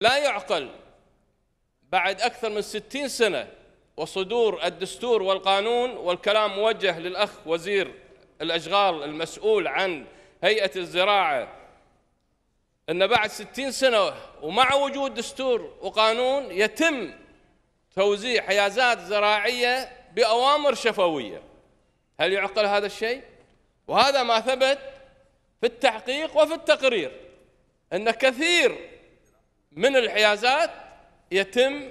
لا يعقل بعد أكثر من ستين سنة وصدور الدستور والقانون والكلام موجه للأخ وزير الأشغال المسؤول عن هيئة الزراعة أن بعد ستين سنة ومع وجود دستور وقانون يتم توزيع حيازات زراعية بأوامر شفوية هل يعقل هذا الشيء؟ وهذا ما ثبت في التحقيق وفي التقرير أن كثير من الحيازات يتم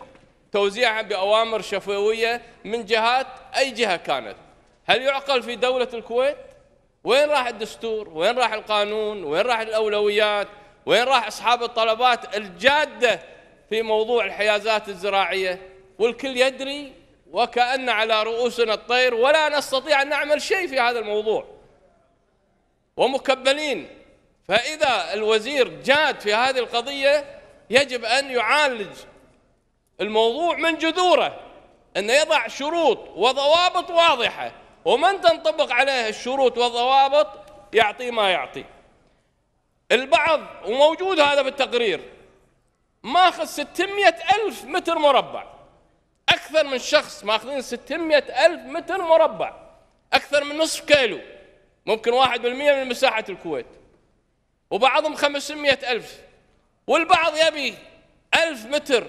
توزيعها بأوامر شفوية من جهات أي جهة كانت هل يعقل في دولة الكويت؟ وين راح الدستور؟ وين راح القانون؟ وين راح الأولويات؟ وين راح أصحاب الطلبات الجادة في موضوع الحيازات الزراعية؟ والكل يدري وكأن على رؤوسنا الطير ولا نستطيع أن نعمل شيء في هذا الموضوع ومكبلين فإذا الوزير جاد في هذه القضية يجب أن يعالج الموضوع من جذوره أن يضع شروط وضوابط واضحة ومن تنطبق عليه الشروط والضوابط يعطي ما يعطي البعض وموجود هذا بالتقرير ماخذ 600 ألف متر مربع أكثر من شخص ماخذين 600 ألف متر مربع أكثر من نصف كيلو ممكن 1% من مساحة الكويت وبعضهم 500 ألف والبعض يبي ألف متر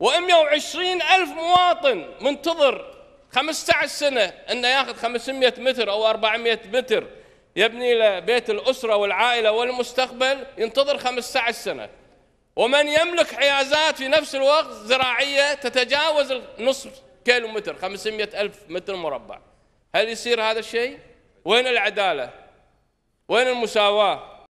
و وعشرين ألف مواطن منتظر خمسة عشر سنة أنه ياخذ خمسمية متر أو أربعمية متر يبني له بيت الأسرة والعائلة والمستقبل ينتظر خمسة عشر سنة ومن يملك حيازات في نفس الوقت زراعية تتجاوز نصف كيلو متر خمسمية ألف متر مربع هل يصير هذا الشيء؟ وين العدالة؟ وين المساواة؟